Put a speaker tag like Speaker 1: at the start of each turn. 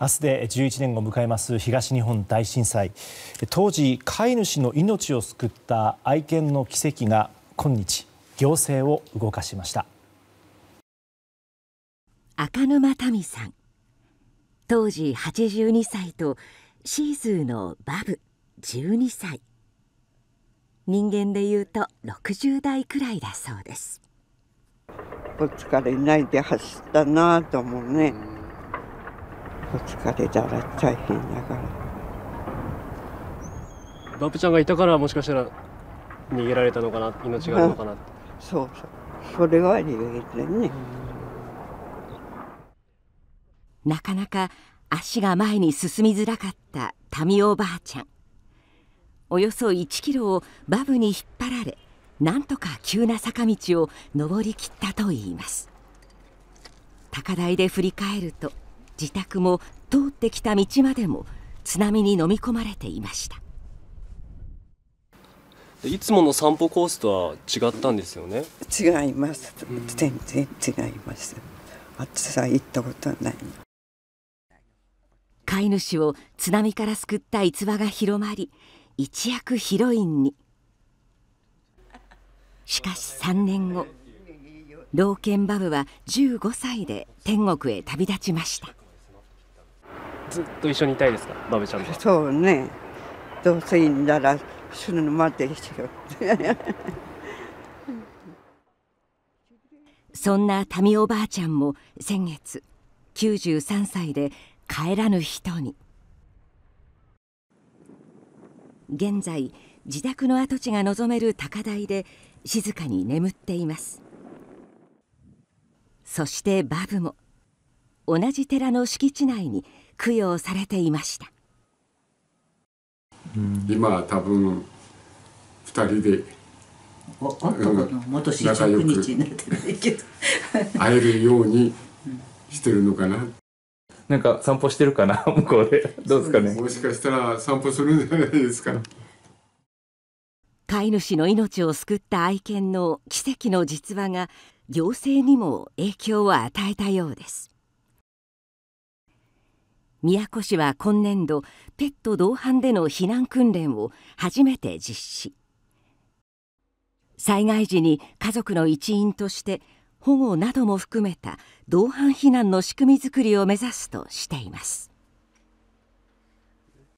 Speaker 1: 明日で11年を迎えます東日本大震災当時、飼い主の命を救った愛犬の奇跡が今日行政を動かしました赤沼民さん当時82歳とシーズーのバブ12歳人間でいうと60代くらいだそうですぶつかりないで走ったなと思うね、お疲れたら大変だからバプちゃんがいたからもしかしたら逃げられたのかな命があるのかなって そうそうそれは理由でねなかなか足が前に進みづらかったタミおばあちゃんおよそ1キロをバブに引っ張られなんとか急な坂道を登りきったといいます高台で振り返ると自宅も通ってきた道までも津波に飲み込まれていましたいつもの散歩コースとは違ったんですよね違います、全然違います暑さ行ったことない飼い主を津波から救った逸話が広まり一躍ヒロインにしかし3年後老犬バブは15歳で天国へ旅立ちましたずっと一緒にいたいですかバベちゃんとそうねどうせいいんなら死ぬの待ってしよ そんなタミおばあちゃんも先月九十三歳で帰らぬ人に現在自宅の跡地が望める高台で静かに眠っていますそしてバブも同じ寺の敷地内に供養されていました今は多分2人で仲良く会えるようにしてるのかな。なんか散歩してるかな向こうでどうですかね。もしかしたら散歩するんじゃないですか。飼い主の命を救った愛犬の奇跡の実話が行政にも影響を与えたようです。宮古市は今年度ペット同伴での避難訓練を初めて実施。災害時に家族の一員として保護なども含めた同伴避難の仕組み作りを目指すとしています。